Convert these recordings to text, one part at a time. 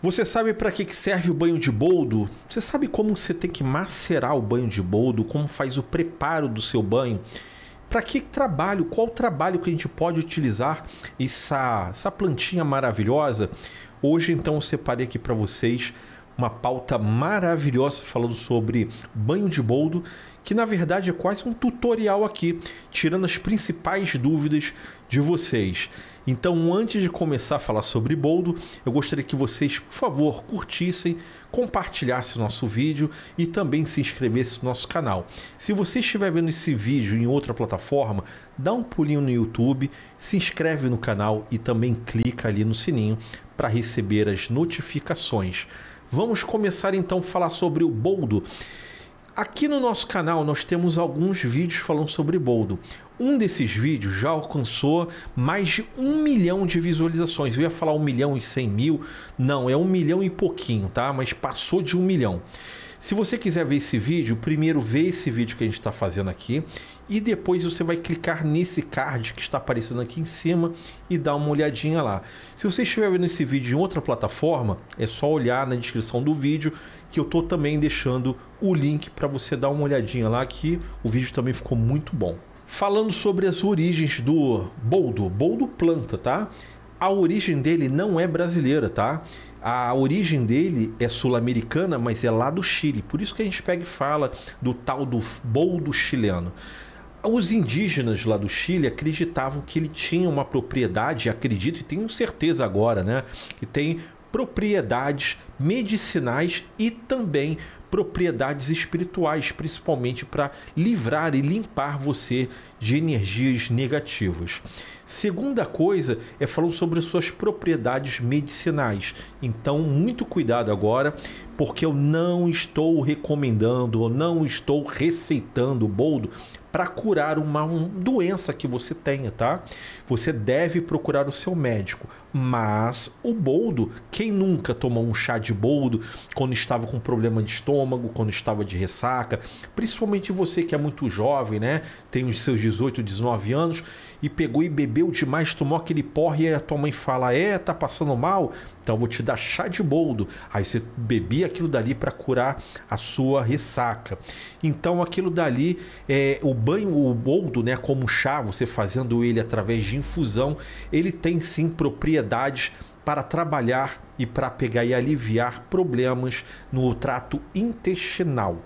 Você sabe para que serve o banho de boldo? Você sabe como você tem que macerar o banho de boldo? Como faz o preparo do seu banho? Para que trabalho? Qual trabalho que a gente pode utilizar essa, essa plantinha maravilhosa? Hoje então eu separei aqui para vocês uma pauta maravilhosa falando sobre banho de boldo, que na verdade é quase um tutorial aqui, tirando as principais dúvidas de vocês. Então, antes de começar a falar sobre boldo, eu gostaria que vocês, por favor, curtissem, compartilhassem o nosso vídeo e também se inscrevessem no nosso canal. Se você estiver vendo esse vídeo em outra plataforma, dá um pulinho no YouTube, se inscreve no canal e também clica ali no sininho para receber as notificações. Vamos começar então a falar sobre o boldo. Aqui no nosso canal nós temos alguns vídeos falando sobre boldo. Um desses vídeos já alcançou mais de um milhão de visualizações. Eu ia falar um milhão e cem mil, não, é um milhão e pouquinho, tá? Mas passou de um milhão. Se você quiser ver esse vídeo, primeiro vê esse vídeo que a gente está fazendo aqui e depois você vai clicar nesse card que está aparecendo aqui em cima e dar uma olhadinha lá. Se você estiver vendo esse vídeo em outra plataforma, é só olhar na descrição do vídeo que eu estou também deixando o link para você dar uma olhadinha lá que o vídeo também ficou muito bom. Falando sobre as origens do boldo, boldo planta, tá? A origem dele não é brasileira, tá? a origem dele é sul-americana, mas é lá do Chile. Por isso que a gente pega e fala do tal do boldo chileno. Os indígenas lá do Chile acreditavam que ele tinha uma propriedade, acredito e tenho certeza agora, né? Que tem propriedades medicinais e também propriedades espirituais, principalmente para livrar e limpar você de energias negativas. Segunda coisa é falando sobre suas propriedades medicinais. Então, muito cuidado agora, porque eu não estou recomendando ou não estou receitando o boldo para curar uma um, doença que você tenha, tá? Você deve procurar o seu médico. Mas o boldo, quem nunca tomou um chá de boldo quando estava com problema de estômago, quando estava de ressaca, principalmente você que é muito jovem, né? Tem os seus 18, 19 anos, e pegou e bebeu demais, tomou aquele porre, e a tua mãe fala: É, tá passando mal? Então eu vou te dar chá de boldo. Aí você bebia aquilo dali para curar a sua ressaca. Então aquilo dali, é, o banho, o boldo, né, como chá, você fazendo ele através de infusão, ele tem sim propriedades para trabalhar e para pegar e aliviar problemas no trato intestinal.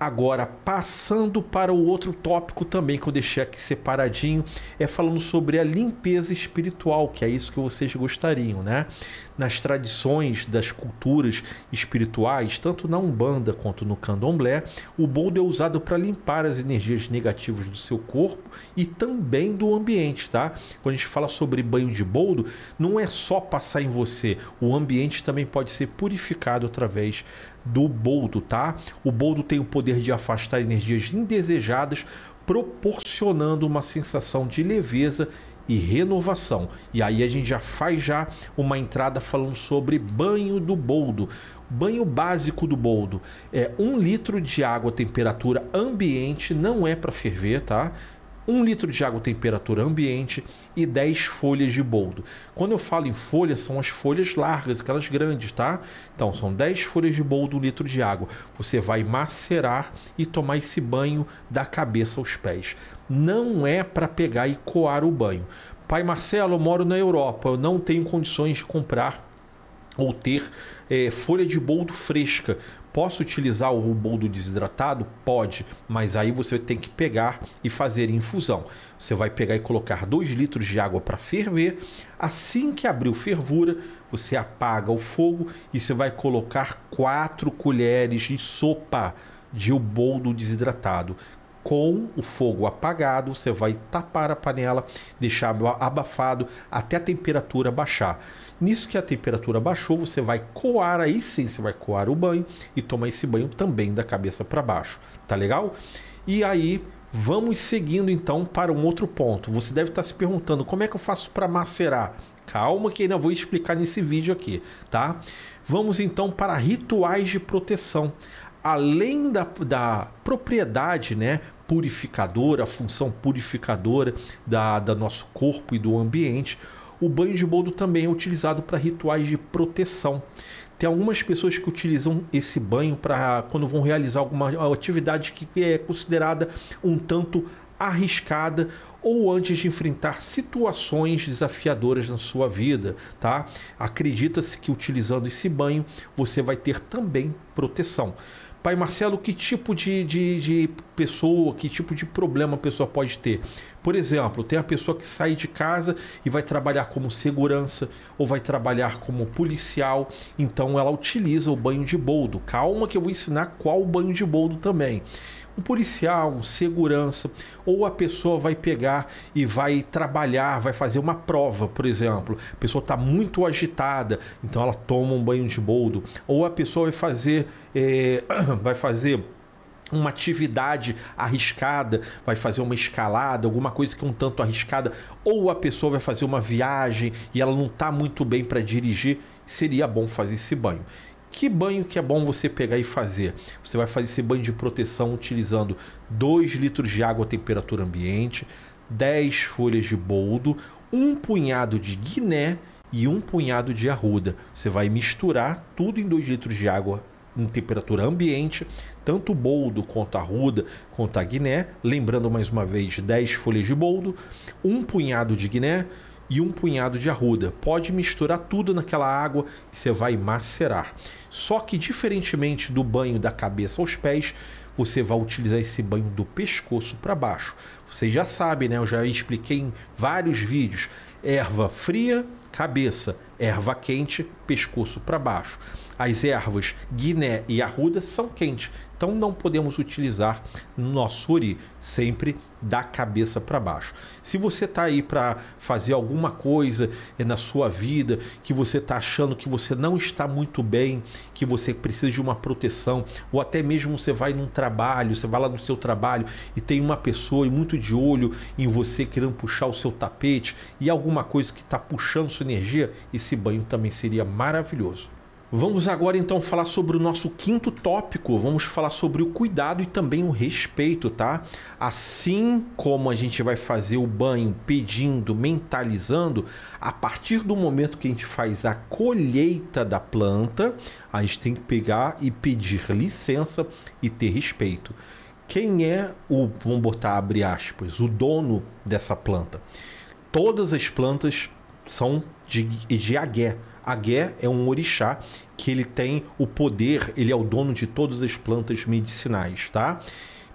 Agora, passando para o outro tópico também que eu deixei aqui separadinho, é falando sobre a limpeza espiritual, que é isso que vocês gostariam, né? Nas tradições das culturas espirituais, tanto na Umbanda quanto no Candomblé, o boldo é usado para limpar as energias negativas do seu corpo e também do ambiente, tá? Quando a gente fala sobre banho de boldo, não é só passar em você, o ambiente também pode ser purificado através do boldo, tá? O boldo tem o poder de afastar energias indesejadas, proporcionando uma sensação de leveza e renovação. E aí a gente já faz já uma entrada falando sobre banho do boldo. Banho básico do boldo é um litro de água temperatura ambiente, não é para ferver, tá? 1 litro de água temperatura ambiente e 10 folhas de boldo. Quando eu falo em folhas, são as folhas largas, aquelas grandes, tá? Então, são 10 folhas de boldo, 1 litro de água. Você vai macerar e tomar esse banho da cabeça aos pés. Não é para pegar e coar o banho. Pai Marcelo, eu moro na Europa, eu não tenho condições de comprar ou ter é, folha de boldo fresca posso utilizar o boldo desidratado? Pode, mas aí você tem que pegar e fazer infusão. Você vai pegar e colocar 2 litros de água para ferver. Assim que abrir o fervura, você apaga o fogo e você vai colocar 4 colheres de sopa de boldo desidratado com o fogo apagado, você vai tapar a panela, deixar abafado até a temperatura baixar. Nisso que a temperatura baixou, você vai coar aí sim, você vai coar o banho e tomar esse banho também da cabeça para baixo, tá legal? E aí vamos seguindo então para um outro ponto. Você deve estar tá se perguntando como é que eu faço para macerar? Calma que ainda vou explicar nesse vídeo aqui, tá? Vamos então para rituais de proteção além da, da propriedade né, purificadora, a função purificadora da, da nosso corpo e do ambiente, o banho de boldo também é utilizado para rituais de proteção. Tem algumas pessoas que utilizam esse banho para quando vão realizar alguma atividade que é considerada um tanto arriscada ou antes de enfrentar situações desafiadoras na sua vida, tá? Acredita-se que utilizando esse banho você vai ter também proteção. Pai Marcelo, que tipo de, de, de, pessoa, que tipo de problema a pessoa pode ter? Por exemplo, tem a pessoa que sai de casa e vai trabalhar como segurança ou vai trabalhar como policial, então ela utiliza o banho de boldo. Calma que eu vou ensinar qual banho de boldo também um policial, um segurança, ou a pessoa vai pegar e vai trabalhar, vai fazer uma prova, por exemplo. A pessoa está muito agitada, então ela toma um banho de boldo. Ou a pessoa vai fazer, é, vai fazer uma atividade arriscada, vai fazer uma escalada, alguma coisa que é um tanto arriscada, ou a pessoa vai fazer uma viagem e ela não está muito bem para dirigir, seria bom fazer esse banho. Que banho que é bom você pegar e fazer? Você vai fazer esse banho de proteção utilizando 2 litros de água à temperatura ambiente, 10 folhas de boldo, um punhado de guiné e um punhado de arruda. Você vai misturar tudo em 2 litros de água em temperatura ambiente, tanto boldo quanto arruda, quanto a guiné. Lembrando mais uma vez, 10 folhas de boldo, um punhado de guiné e um punhado de arruda. Pode misturar tudo naquela água e você vai macerar. Só que diferentemente do banho da cabeça aos pés, você vai utilizar esse banho do pescoço para baixo. Vocês já sabem, né? Eu já expliquei em vários vídeos. Erva fria, cabeça. Erva quente, pescoço para baixo. As ervas guiné e arruda são quentes, então não podemos utilizar nosso uri sempre da cabeça para baixo. Se você está aí para fazer alguma coisa na sua vida que você está achando que você não está muito bem, que você precisa de uma proteção, ou até mesmo você vai num trabalho, você vai lá no seu trabalho e tem uma pessoa e muito de olho em você querendo puxar o seu tapete e alguma coisa que está puxando sua energia, esse banho também seria maravilhoso. Vamos agora então falar sobre o nosso quinto tópico. Vamos falar sobre o cuidado e também o respeito, tá? Assim como a gente vai fazer o banho pedindo, mentalizando, a partir do momento que a gente faz a colheita da planta, a gente tem que pegar e pedir licença e ter respeito. Quem é o, vamos botar abre aspas, o dono dessa planta? Todas as plantas são de, de Agué. Agué é um orixá que ele tem o poder, ele é o dono de todas as plantas medicinais, tá?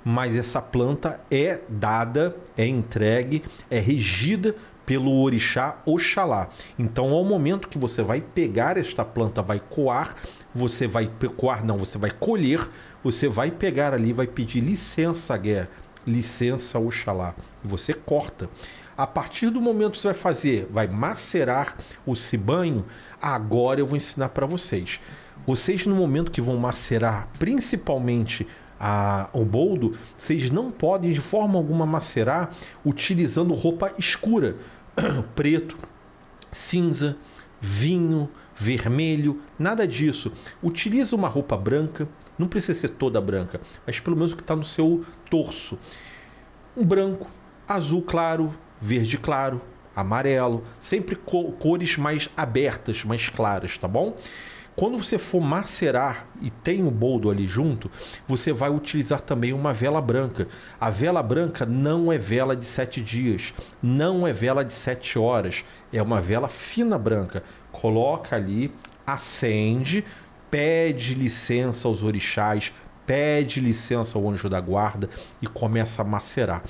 Mas essa planta é dada, é entregue, é regida pelo orixá Oxalá. Então, ao momento que você vai pegar esta planta, vai coar, você vai coar, não, você vai colher, você vai pegar ali, vai pedir licença, Gué, licença Oxalá, e você corta. A partir do momento que você vai fazer, vai macerar o cibanho, agora eu vou ensinar para vocês. Vocês, no momento que vão macerar principalmente a, o boldo, vocês não podem de forma alguma macerar utilizando roupa escura, preto, cinza, vinho, vermelho, nada disso. Utiliza uma roupa branca, não precisa ser toda branca, mas pelo menos o que está no seu torso. Um branco, azul claro, verde claro, amarelo, sempre cores mais abertas, mais claras, tá bom? Quando você for macerar e tem o boldo ali junto, você vai utilizar também uma vela branca. A vela branca não é vela de sete dias, não é vela de sete horas, é uma vela fina branca. Coloca ali, acende, pede licença aos orixás, pede licença ao anjo da guarda e começa a macerar.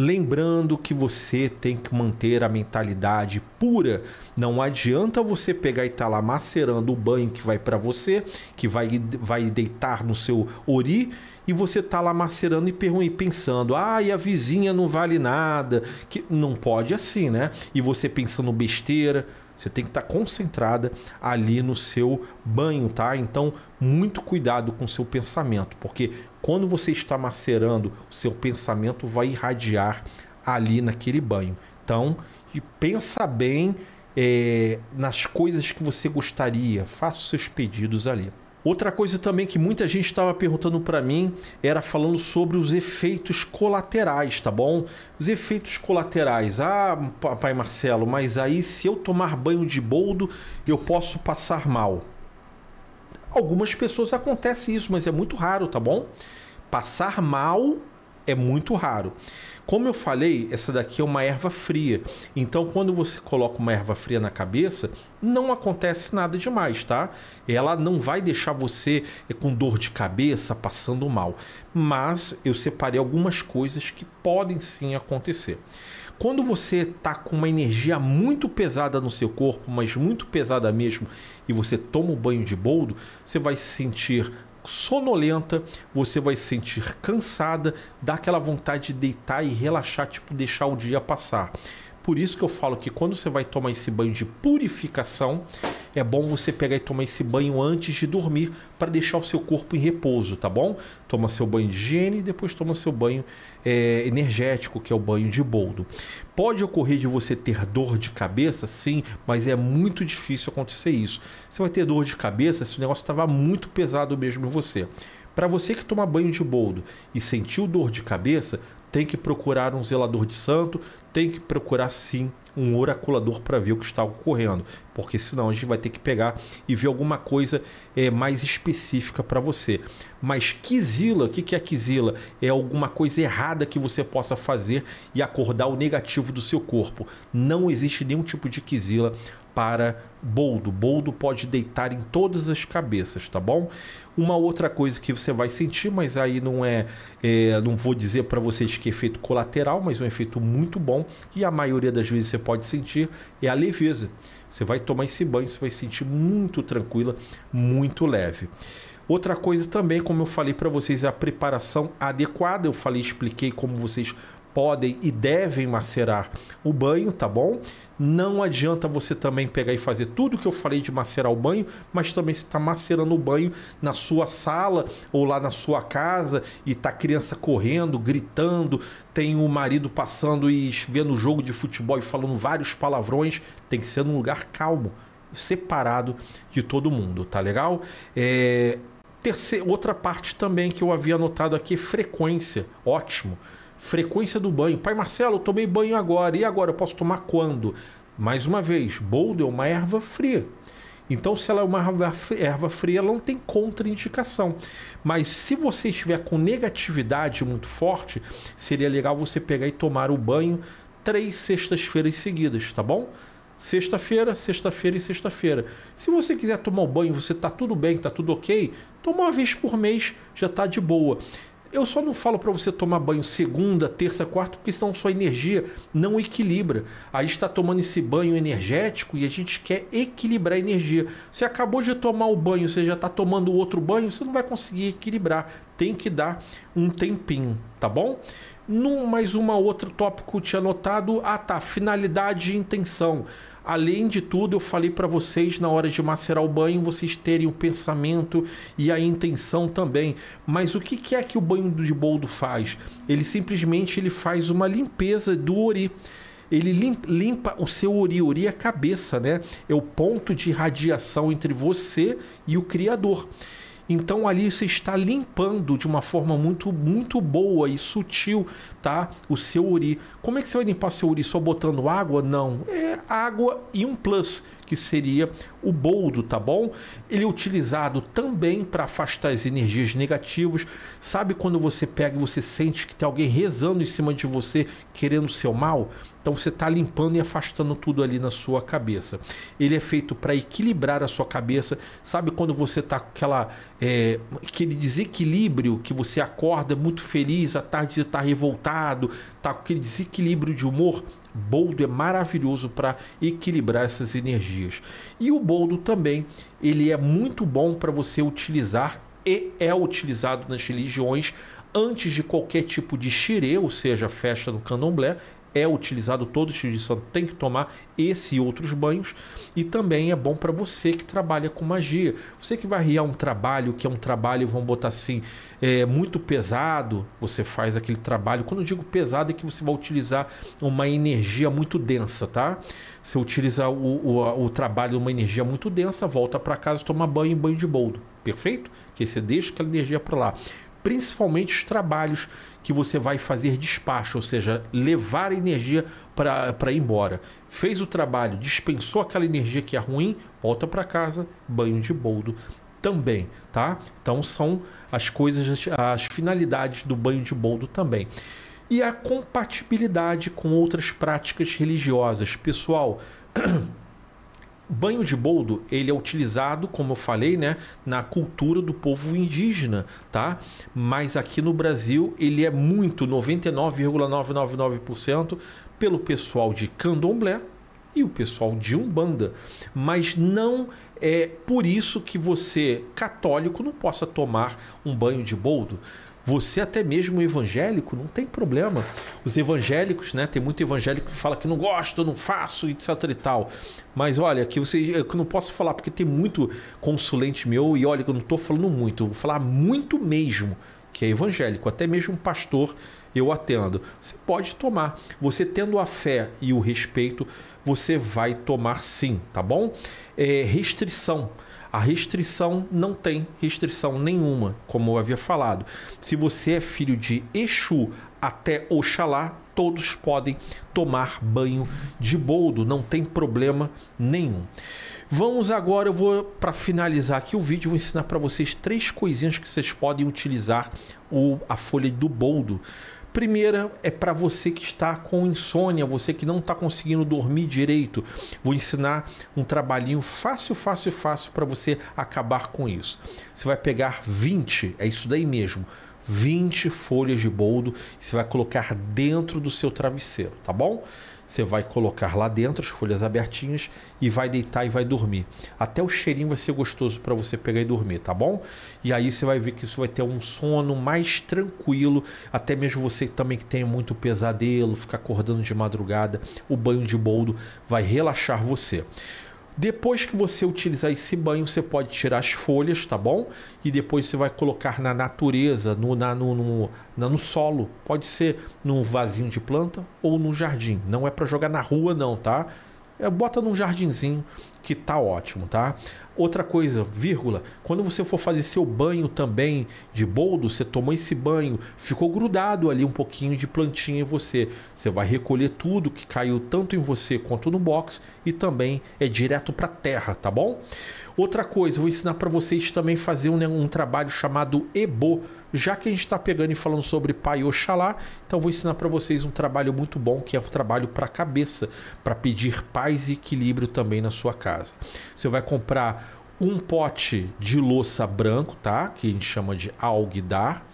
Lembrando que você tem que manter a mentalidade pura. Não adianta você pegar e estar tá lá macerando o banho que vai para você, que vai, vai deitar no seu ori, e você tá lá macerando e pensando: ah, e a vizinha não vale nada. que Não pode assim, né? E você pensando besteira você tem que estar tá concentrada ali no seu banho, tá? Então, muito cuidado com o seu pensamento, porque quando você está macerando, o seu pensamento vai irradiar ali naquele banho. Então, e pensa bem é, nas coisas que você gostaria, faça os seus pedidos ali. Outra coisa também que muita gente estava perguntando para mim era falando sobre os efeitos colaterais, tá bom? Os efeitos colaterais. Ah, pai Marcelo, mas aí se eu tomar banho de boldo, eu posso passar mal. Algumas pessoas acontece isso, mas é muito raro, tá bom? Passar mal é muito raro. Como eu falei, essa daqui é uma erva fria. Então, quando você coloca uma erva fria na cabeça, não acontece nada demais, tá? Ela não vai deixar você eh, com dor de cabeça, passando mal. Mas eu separei algumas coisas que podem sim acontecer. Quando você tá com uma energia muito pesada no seu corpo, mas muito pesada mesmo, e você toma o um banho de boldo, você vai se sentir sonolenta, você vai se sentir cansada, dá aquela vontade de deitar e relaxar, tipo deixar o dia passar. Por isso que eu falo que quando você vai tomar esse banho de purificação, é bom você pegar e tomar esse banho antes de dormir para deixar o seu corpo em repouso, tá bom? Toma seu banho de higiene e depois toma seu banho é, energético, que é o banho de boldo. Pode ocorrer de você ter dor de cabeça, sim, mas é muito difícil acontecer isso. Você vai ter dor de cabeça se o negócio estava muito pesado mesmo em você. Para você que toma banho de boldo e sentiu dor de cabeça, tem que procurar um zelador de santo, tem que procurar sim um oraculador para ver o que está ocorrendo, porque senão a gente vai ter que pegar e ver alguma coisa é, mais específica para você. Mas quizila, o que, que é quizila? É alguma coisa errada que você possa fazer e acordar o negativo do seu corpo. Não existe nenhum tipo de quizila para boldo. Boldo pode deitar em todas as cabeças, tá bom? Uma outra coisa que você vai sentir, mas aí não é, é não vou dizer para vocês que é efeito colateral, mas um efeito muito bom e a maioria das vezes você pode sentir é a leveza. Você vai tomar esse banho, você vai sentir muito tranquila, muito leve. Outra coisa também, como eu falei para vocês, é a preparação adequada. Eu falei, expliquei como vocês podem e devem macerar o banho, tá bom? Não adianta você também pegar e fazer tudo que eu falei de macerar o banho, mas também se está macerando o banho na sua sala ou lá na sua casa e tá criança correndo, gritando, tem o marido passando e vendo o jogo de futebol e falando vários palavrões, tem que ser num lugar calmo, separado de todo mundo, tá legal? É... Terceira, outra parte também que eu havia anotado aqui, frequência, ótimo frequência do banho. Pai Marcelo, eu tomei banho agora. E agora? Eu posso tomar quando? Mais uma vez, boldo é uma erva fria. Então, se ela é uma erva fria, ela não tem contraindicação. Mas se você estiver com negatividade muito forte, seria legal você pegar e tomar o banho três sextas-feiras seguidas, tá bom? Sexta-feira, sexta-feira e sexta-feira. Se você quiser tomar o banho, você tá tudo bem, tá tudo ok, toma uma vez por mês, já tá de boa. Eu só não falo para você tomar banho segunda, terça, quarta, porque senão sua energia não equilibra. Aí está tomando esse banho energético e a gente quer equilibrar a energia. Você acabou de tomar o banho, você já está tomando outro banho, você não vai conseguir equilibrar. Tem que dar um tempinho, tá bom? No mais uma outro tópico que eu tinha anotado. Ah, tá. Finalidade e intenção. Além de tudo, eu falei para vocês na hora de macerar o banho, vocês terem o pensamento e a intenção também. Mas o que é que o banho de boldo faz? Ele simplesmente ele faz uma limpeza do ori ele limpa o seu ori, ori é a cabeça, né? É o ponto de radiação entre você e o criador. Então ali você está limpando de uma forma muito muito boa e sutil, tá? O seu uri. Como é que você vai limpar seu uri só botando água? Não, é água e um plus que seria o boldo, tá bom? Ele é utilizado também para afastar as energias negativas. Sabe quando você pega e você sente que tem alguém rezando em cima de você, querendo o seu mal? Então você está limpando e afastando tudo ali na sua cabeça. Ele é feito para equilibrar a sua cabeça. Sabe quando você está com aquela, é, aquele desequilíbrio que você acorda muito feliz, à tarde está revoltado, está com aquele desequilíbrio de humor? boldo é maravilhoso para equilibrar essas energias. E o boldo também, ele é muito bom para você utilizar e é utilizado nas religiões antes de qualquer tipo de xirê, ou seja, festa no candomblé, é utilizado, todo santo tem que tomar esse e outros banhos. E também é bom para você que trabalha com magia. Você que vai riar um trabalho, que é um trabalho, vamos botar assim, é, muito pesado, você faz aquele trabalho. Quando eu digo pesado, é que você vai utilizar uma energia muito densa, tá? Se utilizar o, o, o trabalho uma energia muito densa, volta para casa, toma banho e banho de boldo. Perfeito? Que você deixa aquela energia para lá principalmente os trabalhos que você vai fazer despacho, ou seja, levar a energia para ir embora. Fez o trabalho, dispensou aquela energia que é ruim, volta para casa, banho de boldo também, tá? Então são as coisas, as finalidades do banho de boldo também. E a compatibilidade com outras práticas religiosas. Pessoal, banho de boldo ele é utilizado, como eu falei, né, na cultura do povo indígena, tá? Mas aqui no Brasil ele é muito 99,999% pelo pessoal de Candomblé e o pessoal de Umbanda, mas não é por isso que você católico não possa tomar um banho de boldo. Você até mesmo evangélico, não tem problema. Os evangélicos, né? Tem muito evangélico que fala que não gosto, não faço, etc e tal. Mas olha, que você, eu não posso falar porque tem muito consulente meu e olha, eu não estou falando muito, eu vou falar muito mesmo que é evangélico, até mesmo um pastor eu atendo. Você pode tomar. Você tendo a fé e o respeito, você vai tomar sim, tá bom? É, restrição a restrição não tem restrição nenhuma, como eu havia falado. Se você é filho de Exu até Oxalá, todos podem tomar banho de boldo, não tem problema nenhum. Vamos agora, eu vou para finalizar aqui o vídeo, vou ensinar para vocês três coisinhas que vocês podem utilizar o, a folha do boldo Primeira é para você que está com insônia, você que não está conseguindo dormir direito. Vou ensinar um trabalhinho fácil, fácil, fácil para você acabar com isso. Você vai pegar 20, é isso daí mesmo. 20 folhas de boldo e você vai colocar dentro do seu travesseiro, tá bom? Você vai colocar lá dentro as folhas abertinhas e vai deitar e vai dormir. Até o cheirinho vai ser gostoso para você pegar e dormir, tá bom? E aí você vai ver que isso vai ter um sono mais tranquilo, até mesmo você também que tem muito pesadelo, ficar acordando de madrugada, o banho de boldo vai relaxar você. Depois que você utilizar esse banho, você pode tirar as folhas, tá bom? E depois você vai colocar na natureza, no, na, no, no, na, no solo. Pode ser num vasinho de planta ou no jardim. Não é para jogar na rua, não, tá? É, bota num jardinzinho que tá ótimo, tá? Outra coisa, vírgula, quando você for fazer seu banho também de boldo, você tomou esse banho, ficou grudado ali um pouquinho de plantinha em você. Você vai recolher tudo que caiu tanto em você quanto no box e também é direto para terra, tá bom? Outra coisa, vou ensinar para vocês também fazer um, um, trabalho chamado EBO. Já que a gente está pegando e falando sobre Pai Oxalá, então vou ensinar para vocês um trabalho muito bom, que é um trabalho para a cabeça, para pedir paz e equilíbrio também na sua casa. Você vai comprar um pote de louça branco, tá? Que a gente chama de alguidar.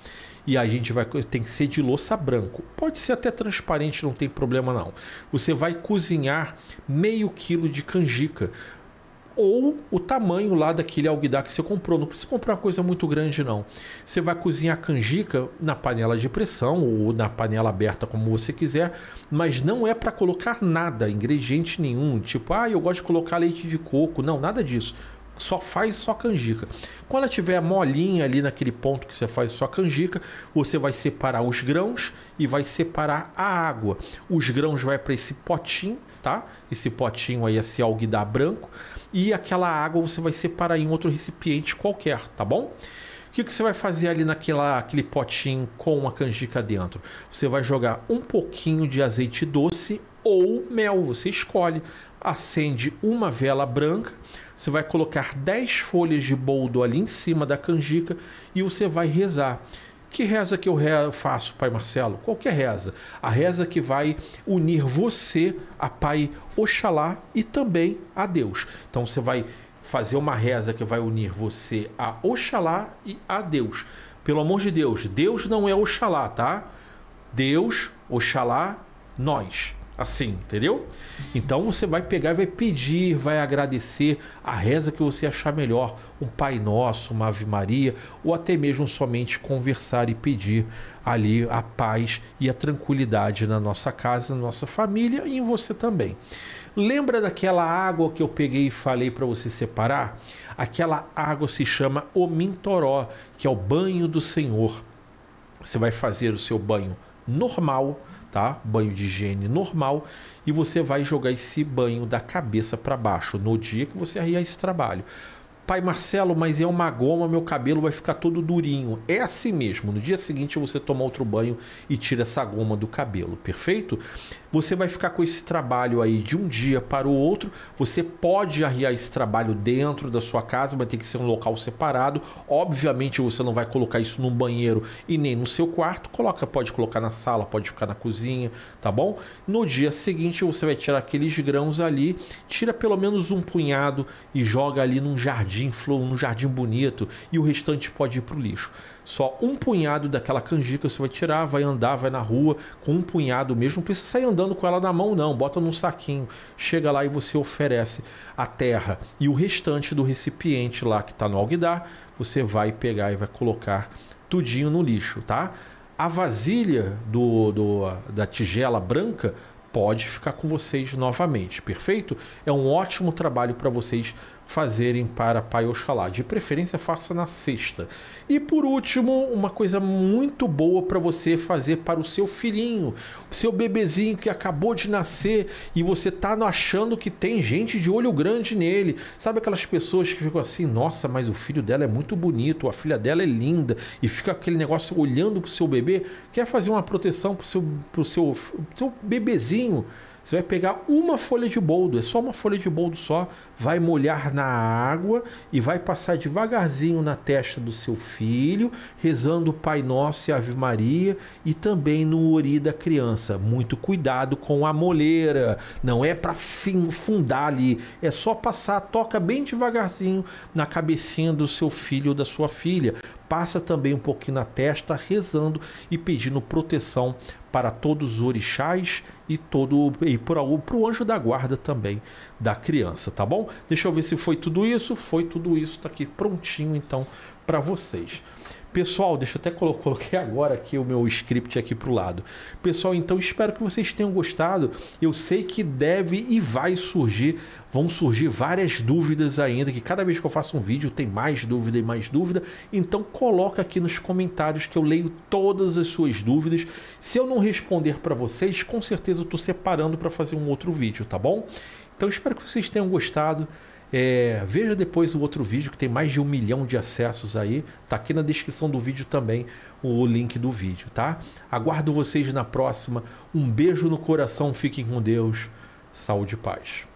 E a gente vai tem que ser de louça branco. Pode ser até transparente, não tem problema não. Você vai cozinhar meio quilo de canjica ou o tamanho lá daquele alguidar que você comprou. Não precisa comprar uma coisa muito grande, não. Você vai cozinhar canjica na panela de pressão ou na panela aberta, como você quiser, mas não é para colocar nada, ingrediente nenhum. Tipo, ah, eu gosto de colocar leite de coco. Não, nada disso só faz só canjica. Quando ela tiver molinha ali naquele ponto que você faz só canjica, você vai separar os grãos e vai separar a água. Os grãos vai para esse potinho, tá? Esse potinho aí esse alguidar branco e aquela água você vai separar em outro recipiente qualquer, tá bom? O que, que você vai fazer ali naquela aquele potinho com a canjica dentro? Você vai jogar um pouquinho de azeite doce ou mel, você escolhe. Acende uma vela branca você vai colocar 10 folhas de boldo ali em cima da canjica e você vai rezar. Que reza que eu faço, Pai Marcelo? Qualquer reza. A reza que vai unir você a Pai Oxalá e também a Deus. Então você vai fazer uma reza que vai unir você a Oxalá e a Deus. Pelo amor de Deus, Deus não é Oxalá, tá? Deus, Oxalá, nós. Assim, entendeu? Então você vai pegar e vai pedir, vai agradecer a reza que você achar melhor, um Pai Nosso, uma Ave Maria, ou até mesmo somente conversar e pedir ali a paz e a tranquilidade na nossa casa, na nossa família e em você também. Lembra daquela água que eu peguei e falei para você separar? Aquela água se chama Omintoró, que é o banho do Senhor. Você vai fazer o seu banho normal tá? Banho de higiene normal e você vai jogar esse banho da cabeça para baixo no dia que você arriar esse trabalho. Pai Marcelo, mas é uma goma, meu cabelo vai ficar todo durinho. É assim mesmo. No dia seguinte você toma outro banho e tira essa goma do cabelo, perfeito? Você vai ficar com esse trabalho aí de um dia para o outro. Você pode arriar esse trabalho dentro da sua casa, vai ter que ser um local separado. Obviamente você não vai colocar isso num banheiro e nem no seu quarto. Coloca, pode colocar na sala, pode ficar na cozinha, tá bom? No dia seguinte você vai tirar aqueles grãos ali, tira pelo menos um punhado e joga ali num jardim flor, num jardim bonito e o restante pode ir para o lixo. Só um punhado daquela canjica você vai tirar, vai andar, vai na rua com um punhado mesmo. Não precisa sair andando com ela na mão, não. Bota num saquinho, chega lá e você oferece a terra. E o restante do recipiente lá que está no alguidar, você vai pegar e vai colocar tudinho no lixo, tá? A vasilha do, do da tigela branca pode ficar com vocês novamente, perfeito? É um ótimo trabalho para vocês fazerem para Pai Oxalá. De preferência, faça na sexta. E por último, uma coisa muito boa para você fazer para o seu filhinho, o seu bebezinho que acabou de nascer e você tá achando que tem gente de olho grande nele. Sabe aquelas pessoas que ficam assim: nossa, mas o filho dela é muito bonito, a filha dela é linda e fica aquele negócio olhando para o seu bebê? Quer fazer uma proteção para o seu, pro seu, pro seu bebezinho? Você vai pegar uma folha de boldo, é só uma folha de boldo só, vai molhar na água e vai passar devagarzinho na testa do seu filho, rezando o Pai Nosso e Ave Maria e também no ori da criança. Muito cuidado com a moleira, não é para fundar ali, é só passar, toca bem devagarzinho na cabecinha do seu filho ou da sua filha. Passa também um pouquinho na testa, rezando e pedindo proteção para todos os orixás e todo e para o anjo da guarda também da criança, tá bom? Deixa eu ver se foi tudo isso, foi tudo isso, tá aqui prontinho então para vocês. Pessoal, deixa eu até colo coloquei agora aqui o meu script aqui para o lado. Pessoal, então espero que vocês tenham gostado. Eu sei que deve e vai surgir, vão surgir várias dúvidas ainda, que cada vez que eu faço um vídeo tem mais dúvida e mais dúvida. Então coloca aqui nos comentários que eu leio todas as suas dúvidas. Se eu não responder para vocês, com certeza certeza eu estou separando para fazer um outro vídeo, tá bom? Então espero que vocês tenham gostado. É, veja depois o outro vídeo que tem mais de um milhão de acessos aí. Tá aqui na descrição do vídeo também o link do vídeo, tá? Aguardo vocês na próxima. Um beijo no coração, fiquem com Deus. Saúde e paz.